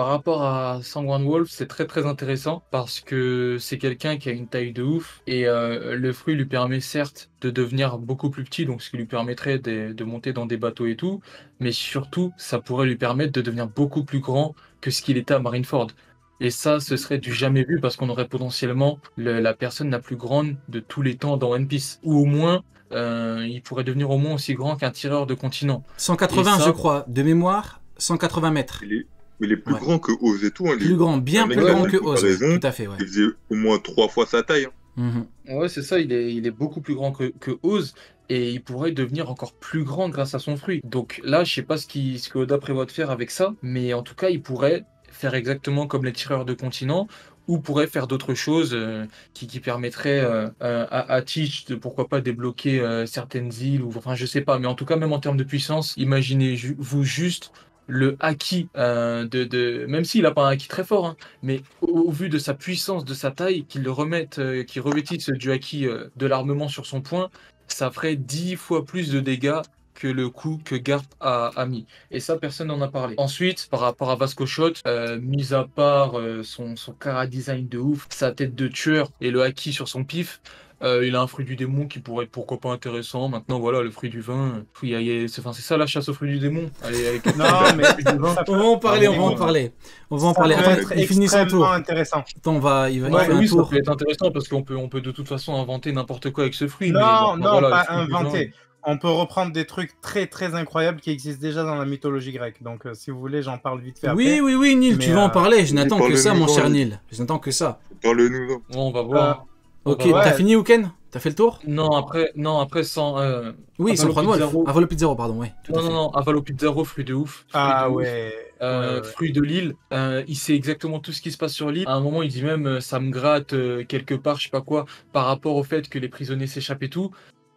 Par rapport à Sanguine Wolf, c'est très très intéressant parce que c'est quelqu'un qui a une taille de ouf et euh, le fruit lui permet certes de devenir beaucoup plus petit, donc ce qui lui permettrait de, monter dans des bateaux et tout, mais surtout ça pourrait lui permettre de devenir beaucoup plus grand que ce qu'il était à Marineford. Et ça, ce serait du jamais vu parce qu'on aurait potentiellement la personne la plus grande de tous les temps dans One Piece, ou au moins euh, il pourrait devenir au moins aussi grand qu'un tireur de continent. 180, je crois, de mémoire, 180 mètres il est plus grand que Oz et tout. Hein, plus grand, bien plus grand que Oz. Tout à fait, Il faisait au moins trois fois sa taille. Hein. Mhm. Ah ouais, c'est ça, il est, beaucoup plus grand que, Oz et il pourrait devenir encore plus grand grâce à son fruit. Donc là, je sais pas ce, qui, ce que Oda prévoit de faire avec ça, mais en tout cas, il pourrait faire exactement comme les tireurs de continent ou pourrait faire d'autres choses euh, qui, permettraient euh, euh, à, Teach de pourquoi pas débloquer certaines îles ou enfin je sais pas mais en tout cas même en termes de puissance imaginez vous juste le haki euh, de, même s'il n'a pas un haki très fort, hein, mais au, vu de sa puissance, de sa taille, qu'il remette, euh, qui ce du haki euh, de l'armement sur son poing, ça ferait 10 fois plus de dégâts que le coup que Garp a, mis. Et ça, personne n'en a parlé. Ensuite, par rapport à Vasco Shot, mis à part son, son cara design de ouf, sa tête de tueur et le haki sur son pif, euh, il a un fruit du démon qui pourrait être pourquoi pas intéressant. Maintenant, voilà, le fruit du vin. Euh, c'est, enfin, c'est ça la chasse au fruit du démon. Allez, non, mais on va en parler, ah, on va en parler. On va en parler. Après, il finit son tour. intéressant. Attends, on va, il va faire oui, un Ça peut être intéressant parce qu'on peut, on peut de toute façon inventer n'importe quoi avec ce fruit. Non, non, pas inventer euh, on peut reprendre des trucs très très incroyables qui existent déjà dans la mythologie grecque. Donc si vous voulez, j'en parle vite fait. Après. Oui, oui, oui, Neil, tu vas en parler. Je n'attends que ça, mon cher Neil. Je n'attends que ça. Dans le nouveau. on va voir. Ok, t'as fini Ouken T'as fait le tour Non, après, non, après sans. Euh, oui, sans prendre pardon, ouais. non, non, non, Avalo fruit de ouf. Fruit ah de euh, ouais. Fruit de l'île. Euh, il sait exactement tout ce qui se passe sur l'île. À un moment, il dit même euh, ça me gratte quelque part, je sais pas quoi, par rapport au fait que les prisonniers s'échappent et tout.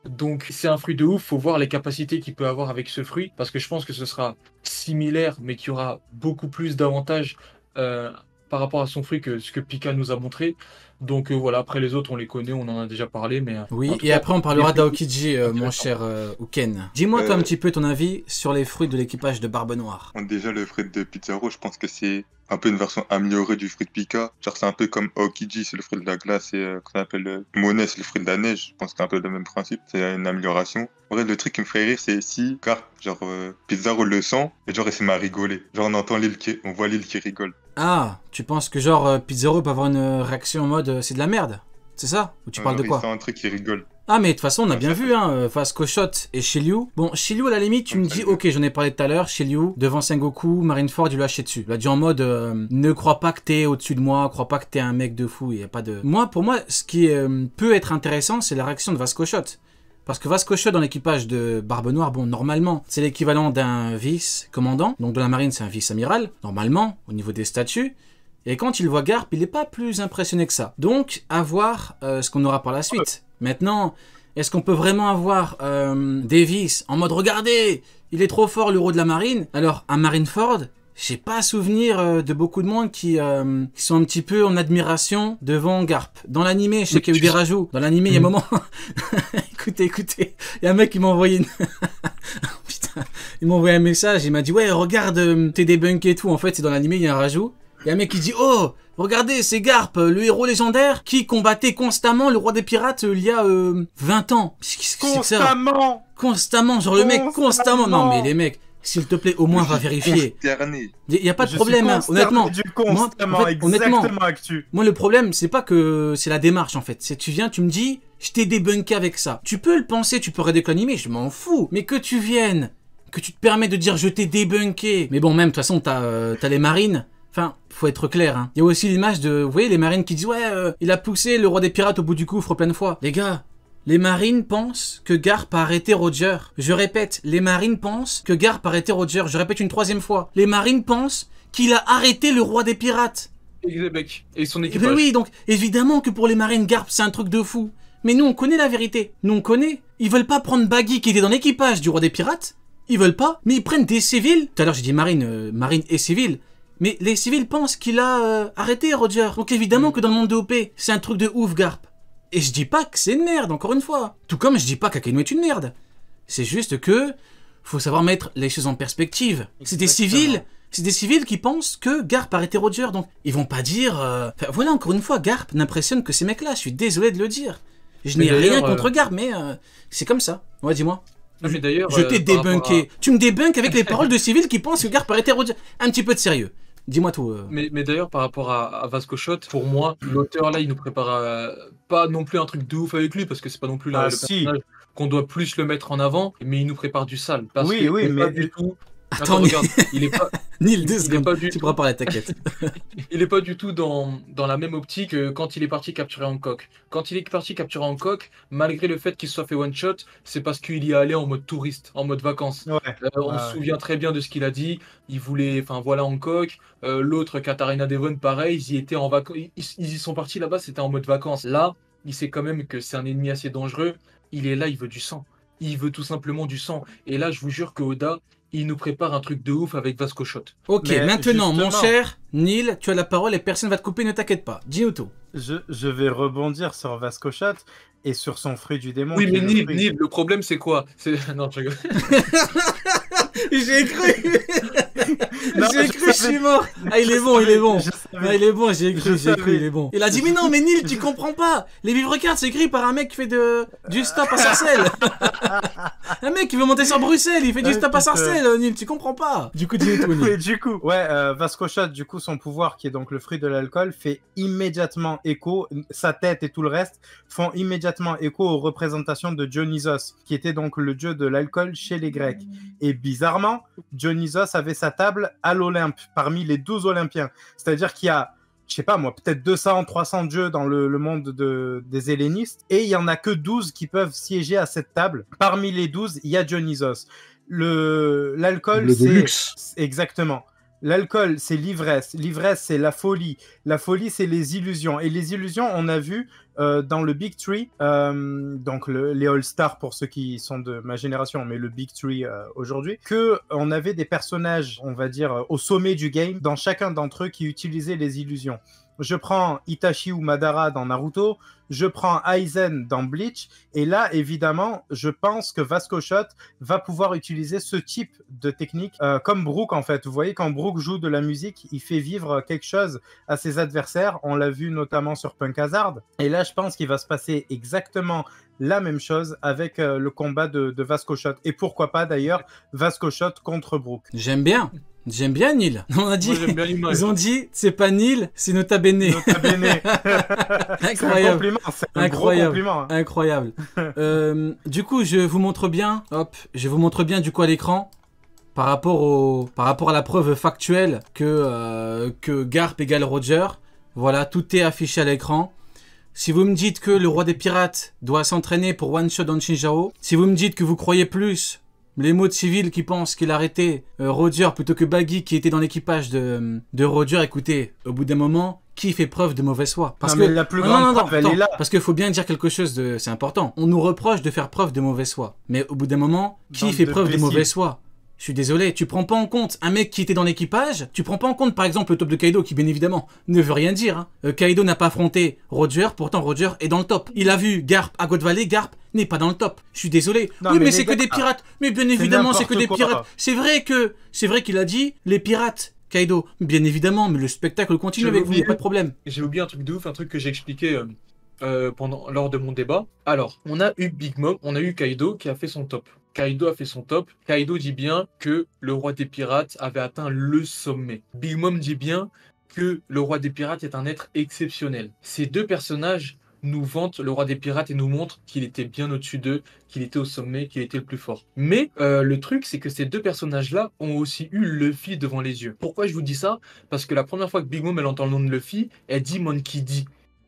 Donc c'est un fruit de ouf, faut voir les capacités qu'il peut avoir avec ce fruit, parce que je pense que ce sera similaire, mais qu'il y aura beaucoup plus d'avantages par rapport à son fruit que ce que Pika nous a montré. Donc euh, voilà, après les autres, on les connaît, on en a déjà parlé. mais euh, Oui, et après, on parlera d'Aokiji, euh, mon cher Uken. Dis-moi, toi, un petit peu ton avis sur les fruits de l'équipage de Barbe Noire. Déjà, le fruit de Pizarro, je pense que c'est un peu une version améliorée du fruit de Pika. Genre, c'est un peu comme Aokiji, c'est le fruit de la glace, et euh, qu'on appelle le Monet, c'est le fruit de la neige. Je pense que c'est un peu le même principe, c'est une amélioration. En vrai, le truc qui me ferait rire, c'est si car genre, Pizzaro le sent, et genre, il s'est mis à rigoler. Genre, on entend l'île qui, on voit l'île qui rigole. Ah, tu penses que genre Pizarro peut avoir une réaction en mode euh, c'est de la merde. C'est ça Ou tu ah parles de quoi un truc qui rigole. Ah mais de toute façon on a ah, bien vu hein, euh, face et Shiliu. Bon Shiliu à la limite tu ah, me dis ok j'en ai parlé tout à l'heure Shiliu devant Sengoku Marineford il lui a dessus. Il a dit en mode euh, ne crois pas que t'es au-dessus de moi, crois pas que t'es un mec de fou, il y a pas de... Moi pour moi ce qui peut être intéressant c'est la réaction de Vascochotte. Parce que Vascochotte, dans l'équipage de Barbe Noire, bon, normalement, c'est l'équivalent d'un vice-commandant. Donc, de la marine, c'est un vice-amiral, normalement, au niveau des statuts. Et quand il voit Garp, il n'est pas plus impressionné que ça. Donc, à voir euh, ce qu'on aura par la suite. Maintenant, est-ce qu'on peut vraiment avoir euh, Davis en mode « Regardez, il est trop fort l'euro de la marine ». Alors, à Marineford, j'ai pas souvenir euh, de beaucoup de monde qui, sont un petit peu en admiration devant Garp. Dans l'animé, je sais qu'il y a eu des rajouts. Dans l'animé, il y a un mm. moment. écoutez, écoutez, il y a un mec qui m'a envoyé il m'a un message. Il m'a dit ouais, regarde, t'es débunké et tout. En fait, c'est dans l'animé, il y a un rajout. Il y a un mec qui dit Oh, regardez, c'est Garp, euh, le héros légendaire qui combattait constamment le roi des pirates euh, il y a 20 euh, ans. Constamment Constamment, genre le mec, constamment. Non, mais les mecs. S'il te plaît, au moins, va vérifier. Il n'y a pas de problème, hein, honnêtement. Du moi, en fait, moi, le problème, c'est pas que c'est la démarche, en fait. C'est tu viens, tu me dis, je t'ai débunké avec ça. Tu peux le penser, tu pourrais déconomiser je m'en fous. Mais que tu viennes, que tu te permets de dire, je t'ai débunké. Mais bon, même, de toute façon, t'as euh, les marines Enfin, faut être clair, hein. Il y a aussi l'image de, vous voyez, les marines qui disent, ouais, euh, il a poussé le roi des pirates au bout du gouffre de fois. Les gars, les marines pensent que Garp a arrêté Roger. Je répète, les marines pensent que Garp a arrêté Roger. Je répète une troisième fois. Les marines pensent qu'il a arrêté le roi des pirates. Et et son eh ben équipage. oui, donc évidemment que pour les marines, Garp, c'est un truc de fou. Mais nous, on connaît la vérité. Nous, on connaît. Ils veulent pas prendre Baggy qui était dans l'équipage du roi des pirates. Ils veulent pas, mais ils prennent des civils. Tout à l'heure, j'ai dit marine, euh, marine et civils. Mais les civils pensent qu'il a euh, arrêté Roger. Donc évidemment mm. que dans le monde de OP, c'est un truc de ouf, Garp. Et je dis pas que c'est une merde, encore une fois. Tout comme je dis pas qu'Akainu est une merde. C'est juste que faut savoir mettre les choses en perspective. C'est des civils, c'est des civils qui pensent que Garp a arrêté Roger, donc ils vont pas dire. Euh, voilà, encore une fois, Garp n'impressionne que ces mecs-là. Je suis désolé de le dire. Je n'ai rien euh, contre Garp, mais c'est comme ça. Ouais, dis-moi. Je t'ai débunké. Tu me débunkes avec les paroles de civils qui pensent que Garp a arrêté Roger. Un petit peu de sérieux. Dis-moi tout. Euh. Mais, d'ailleurs, par rapport à, Vasco Shot, pour moi, l'auteur là, il nous prépare euh, pas non plus un truc de ouf avec lui, parce que c'est pas non plus là, ah, qu'on doit plus le mettre en avant, mais il nous prépare du sale. oui, oui, mais. du tout... Attends regarde, il est pas. Tu il n'est pas du tout dans, dans la même optique quand il est parti capturer Hancock. Quand il est parti capturer Hancock, malgré le fait qu'il soit fait one shot, c'est parce qu'il y est allé en mode touriste, en mode vacances. Euh, on se souvient très bien de ce qu'il a dit. Il voulait, enfin voilà Hancock. Euh, l'autre, Katarina Devon, pareil, ils y étaient en vacances. Ils, ils y sont partis là-bas, c'était en mode vacances. Là, il sait quand même que c'est un ennemi assez dangereux. Il est là, il veut du sang. Il veut tout simplement du sang. Et là, je vous jure que Oda, il nous prépare un truc de ouf avec Vasco Ok, maintenant, mon cher Neil, tu as la parole et personne ne va te couper, ne t'inquiète pas. Dis-nous tout. Je, vais rebondir sur Vasco et sur son fruit du démon. Oui, mais Neil, le, le problème c'est quoi Non, je rigole. J'ai cru j'ai cru, je suis mort. Ah, il est bon, il est bon. Ah, il est bon, j'ai cru, j'ai cru, il est bon. Il a dit, mais non, mais Neil, tu comprends pas. Les vivre cartes, c'est écrit par un mec qui fait de... du stop à Sarcelles. un mec qui veut monter sur Bruxelles, il fait du stop à Sarcelles, Neil, tu comprends pas. Du coup, dis tout, du coup, ouais, euh, du coup, son pouvoir, qui est donc le fruit de l'alcool, fait immédiatement écho. Sa tête et tout le reste font immédiatement écho aux représentations de Dionysos, qui était donc le dieu de l'alcool chez les Grecs. Et bizarrement, Dionysos avait table à l'Olympe, parmi les 12 Olympiens. C'est-à-dire qu'il y a, je sais pas moi, peut-être 200, 300 jeux dans le, monde des hellénistes, et il y en a que 12 qui peuvent siéger à cette table. Parmi les 12, il y a Dionysos. Le l'alcool, c'est exactement. L'alcool, c'est l'ivresse. L'ivresse, c'est la folie. La folie, c'est les illusions. Et les illusions, on a vu euh, dans le Big Tree, euh, donc les All-Stars pour ceux qui sont de ma génération, mais le Big Tree euh, aujourd'hui, que on avait des personnages, on va dire, au sommet du game, dans chacun d'entre eux qui utilisaient les illusions. Je prends Itachi ou Madara dans Naruto, je prends Aizen dans Bleach, et là, évidemment, je pense que Vasco Shot va pouvoir utiliser ce type de technique, comme Brook en fait. Vous voyez, quand Brook joue de la musique, il fait vivre quelque chose à ses adversaires. On l'a vu notamment sur Punk Hazard. Et là, je pense qu'il va se passer exactement la même chose avec euh, le combat de, de Vasco Shot. Et pourquoi pas d'ailleurs Vasco Shot contre Brooke. J'aime bien. J'aime bien Neil. On a dit, ils ont dit, c'est pas Neil, c'est Nota Bene. Nota Bene. Incroyable. Incroyable. Incroyable. du coup, je vous montre bien. Hop, je vous montre bien du coup à l'écran par rapport au par rapport à la preuve factuelle que euh, que Garp égale Roger. Voilà, tout est affiché à l'écran. Si vous me dites que le roi des pirates doit s'entraîner pour One Shot Shinjao, si vous me dites que vous croyez plus les mots de civils qui pensent qu'il a arrêté euh, Roger plutôt que Baggy qui était dans l'équipage de, euh, de Roger, écoutez, au bout d'un moment, qui fait preuve de mauvaise foi Parce que la plus grande non, non, elle est là. Parce qu'il faut bien dire quelque chose de c'est important. On nous reproche de faire preuve de mauvaise foi, mais au bout d'un moment, qui fait preuve de, de mauvaise foi je suis désolé, tu prends pas en compte un mec qui était dans l'équipage, tu prends pas en compte par exemple le top de Kaido qui bien évidemment ne veut rien dire. Hein. Euh, Kaido n'a pas affronté Roger, pourtant Roger est dans le top. Il a vu Garp à God Valley, Garp n'est pas dans le top. Je suis désolé. oui, mais, c'est que des ah, pirates. Mais bien évidemment, c'est que des pirates. C'est vrai que c'est vrai qu'il a dit les pirates Kaido, bien évidemment, mais le spectacle continue avec n'y vous, pas de problème. J'ai oublié un truc de ouf, un truc que j'ai expliqué euh, euh, pendant, lors de mon débat. Alors, on a eu Big Mom, on a eu Kaido qui a fait son top. Kaido a fait son top. Kaido dit bien que le roi des pirates avait atteint le sommet. Big Mom dit bien que le roi des pirates est un être exceptionnel. Ces deux personnages nous vantent le roi des pirates et nous montrent qu'il était bien au-dessus d'eux, qu'il était au sommet, qu'il était le plus fort. Mais euh, le truc, c'est que ces deux personnages-là ont aussi eu Luffy devant les yeux. Pourquoi je vous dis ça Parce que la première fois que Big Mom elle entend le nom de Luffy, elle dit Monkey D.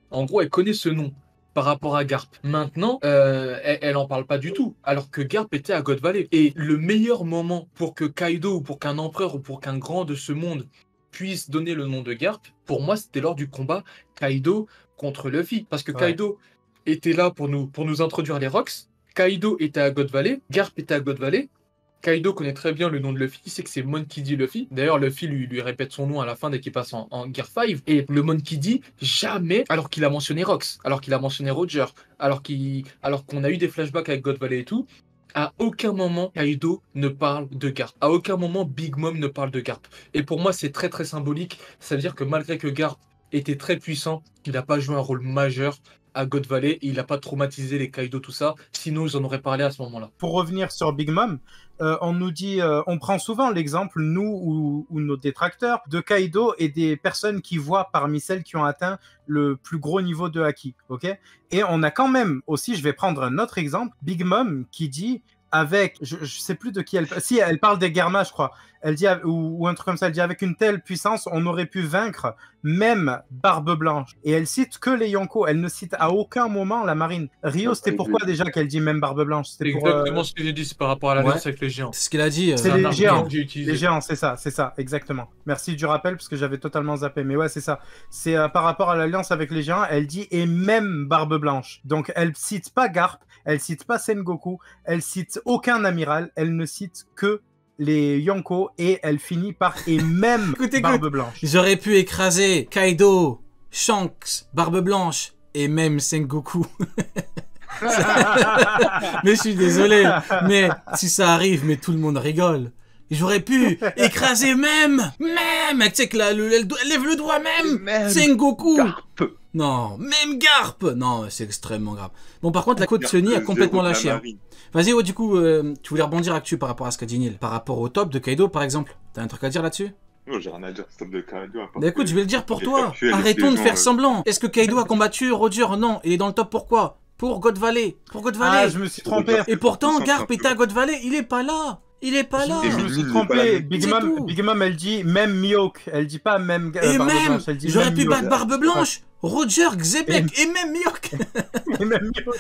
En gros, elle connaît ce nom par rapport à Garp. Maintenant, euh, elle, n'en en parle pas du tout, alors que Garp était à God Valley. Et le meilleur moment pour que Kaido ou pour qu'un empereur ou pour qu'un grand de ce monde puisse donner le nom de Garp, pour moi, c'était lors du combat Kaido contre Luffy. Parce que Kaido était là pour nous, pour nous introduire les Rocks. Kaido était à God Valley, Garp était à God Valley, Kaido connaît très bien le nom de Luffy, c'est que c'est Monkey D. Luffy. D'ailleurs, Luffy lui, répète son nom à la fin dès qu'il passe en, Gear 5. Et le Monkey D, jamais, alors qu'il a mentionné Rox, alors qu'il a mentionné Roger, alors alors qu'on a eu des flashbacks avec God Valley et tout, à aucun moment Kaido ne parle de Garp. À aucun moment Big Mom ne parle de Garp. Et pour moi, c'est très très symbolique. Ça veut dire que malgré que Garp était très puissant, il n'a pas joué un rôle majeur à God Valley, il n'a pas traumatisé les Kaido, tout ça. Sinon, ils en auraient parlé à ce moment-là. Pour revenir sur Big Mom, euh, on nous dit, euh, on prend souvent l'exemple, nous ou, nos détracteurs, de Kaido et des personnes qui voient parmi celles qui ont atteint le plus gros niveau de haki. ok et on a quand même aussi, je vais prendre un autre exemple, Big Mom qui dit avec, je, ne sais plus de qui elle Si, elle parle des Germa, je crois. Elle dit, ou, un truc comme ça, elle dit avec une telle puissance, on aurait pu vaincre même Barbe Blanche. Et elle cite que les Yonko. Elle ne cite à aucun moment la marine. Rio, c'était pourquoi déjà qu'elle dit même Barbe Blanche C'est exactement euh, ce que j'ai dit, c'est par rapport à l'alliance avec les géants. C'est ce qu'elle a dit. Euh, c'est les géants. Les géants, c'est ça, c'est ça, exactement. Merci du rappel, parce que j'avais totalement zappé. Mais ouais, c'est ça. C'est euh, par rapport à l'alliance avec les géants, elle dit et même Barbe Blanche. Donc elle cite pas Garp, elle cite pas Sengoku, elle cite aucun amiral, elle ne cite que les Yonko et elle finit par et même Barbe Blanche. Blanche. J'aurais pu écraser Kaido, Shanks, Barbe Blanche et même Sengoku. mais je suis désolé, mais si ça arrive, mais tout le monde rigole. J'aurais pu écraser même, même, tu sais là, elle, lève le doigt même, Sengoku. Non, même Garp Non, c'est extrêmement grave. Bon, par contre, la côte Sony a complètement lâché. Hein. Vas-y, oh, du coup, euh, tu voulais rebondir actu par rapport à ce qu'a dit par rapport au top de Kaido, par exemple. T'as un truc à dire là-dessus non, j'ai rien à dire, top de Kaido. Bah écoute, je vais le dire pour toi. Arrêtons de faire euh, semblant. Est-ce que Kaido a combattu Roger Non, il est dans le top pourquoi Pour God Valley. Pour God Valley. Ah, je me suis trompé. Et pourtant, Garp est à God Valley, il est pas là. Il est pas là. Je me suis trompé. Big Mom, elle dit même Mioke, Elle dit pas même. Euh, Et même. J'aurais pu battre Barbe Blanche. Roger Xebek et, même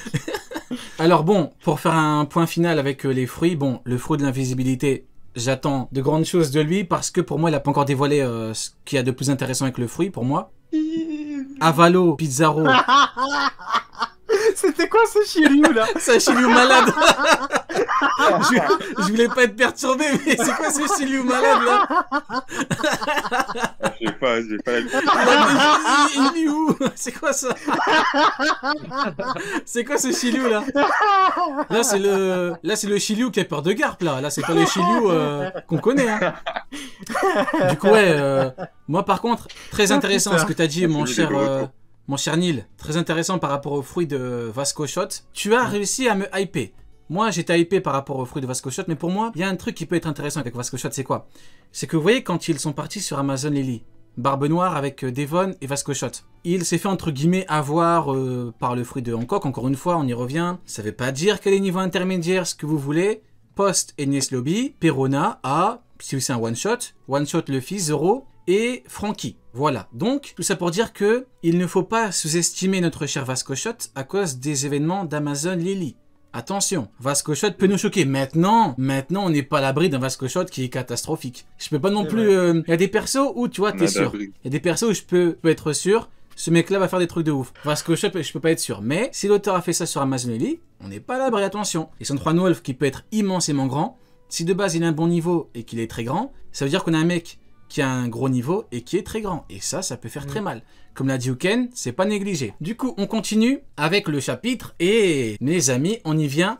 Alors bon, pour faire un point final avec euh, les fruits, bon, le fruit de l'invisibilité, j'attends de grandes choses de lui parce que pour moi, il n'a pas encore dévoilé euh, ce qu'il y a de plus intéressant avec le fruit pour moi. Avalo, Pizarro. C'était quoi ce chiliou là C'est un chiliou malade je, voulais pas être perturbé, mais c'est quoi ce chiliou malade là Je sais pas, j'ai pas la Il, est où C'est quoi ça C'est quoi ce chiliou là Là c'est le là c'est le chiliou qui a peur de Garp là. Là c'est pas le chiliou euh, qu'on connaît. Hein. Du coup ouais, euh, moi par contre très intéressant ce que t'as dit mon cher. Mon cher Neil, très intéressant par rapport aux fruits de Vasco Shot. Tu as réussi à me hyper. Moi, j'étais hyper par rapport aux fruit de Vasco Shot, mais pour moi, il y a un truc qui peut être intéressant avec Vasco c'est quoi C'est que vous voyez, quand ils sont partis sur Amazon Lily, Barbe Noire avec euh, Devon et Vasco Shot, il s'est fait entre guillemets avoir euh, par le fruit de Hancock, encore une fois, on y revient. Ça veut pas dire que les niveaux intermédiaires, ce que vous voulez, Post, Enies Lobby, Perona, A, si c'est un one-shot, one-shot le fils, Zoro, et Frankie. Voilà. Donc, tout ça pour dire que il ne faut pas sous-estimer notre cher Vascochotte à cause des événements d'Amazon Lily. Attention, Vascochotte peut nous choquer. Maintenant, maintenant, on n'est pas à l'abri d'un Vascochotte qui est catastrophique. Je peux pas non plus. Euh, il y a des persos où tu vois, es sûr. Il y a des persos où je peux, être sûr. Ce mec-là va faire des trucs de ouf. Vascochotte, je peux pas être sûr. Mais si l'auteur a fait ça sur Amazon Lily, on n'est pas à l'abri. Attention. Et son 3 Wolf qui peut être immensément grand. Si de base il a un bon niveau et qu'il est très grand, ça veut dire qu'on a un mec qui a un gros niveau et qui est très grand. Et ça, ça peut faire très mm. mal. Comme l'a dit c'est pas négligé. Du coup, on continue avec le chapitre et mes amis, on y vient.